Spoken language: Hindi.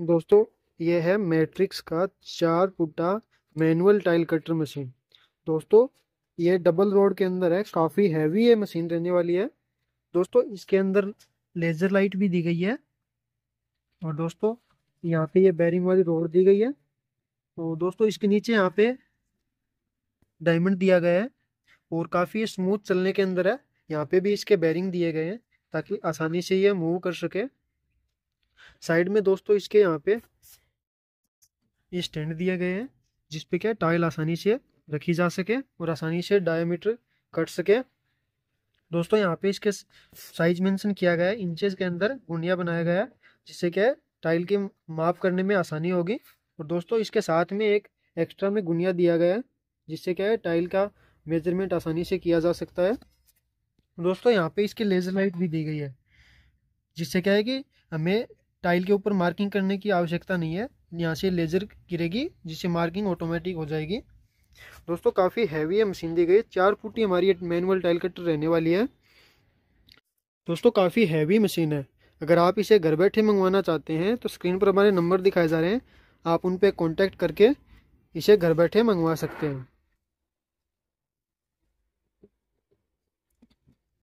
दोस्तों ये है मैट्रिक्स का चार फुटा मैनुअल टाइल कटर मशीन दोस्तों ये डबल रोड के अंदर है काफ़ी हैवी ये मशीन रहने वाली है दोस्तों इसके अंदर लेज़र लाइट भी दी गई है और दोस्तों यहाँ पे ये बैरिंग वाली रोड दी गई है तो दोस्तों इसके नीचे यहाँ पे डायमंड दिया गया है और काफ़ी स्मूथ चलने के अंदर है यहाँ पे भी इसके बैरिंग दिए गए हैं ताकि आसानी से ये मूव कर सके साइड में दोस्तों इसके यहाँ पे ये स्टैंड दिए गए हैं जिसपे क्या टाइल आसानी से रखी जा सके और आसानी से डायमीटर कट सके दोस्तों यहाँ पे इसके साइज मेंशन किया गया है इंचेस के अंदर गुंडिया बनाया गया है जिससे क्या है टाइल के माप करने में आसानी होगी और दोस्तों इसके साथ में एक एक्स्ट्रा में गुनिया दिया गया है जिससे क्या है टाइल का मेजरमेंट आसानी से किया जा सकता है दोस्तों यहाँ पे इसकी लेज़र लाइट भी दी गई है जिससे क्या है कि हमें टाइल के ऊपर मार्किंग करने की आवश्यकता नहीं है यहाँ से लेज़र गिरेगी जिससे मार्किंग ऑटोमेटिक हो जाएगी दोस्तों काफ़ी हैवी है मशीन दी गई चार फुट की हमारी मैनुअल टाइल कटर रहने वाली है दोस्तों काफ़ी हैवी मशीन है अगर आप इसे घर बैठे मंगवाना चाहते हैं तो स्क्रीन पर हमारे नंबर दिखाए जा रहे हैं आप उन पर कॉन्टैक्ट करके इसे घर बैठे मंगवा सकते हैं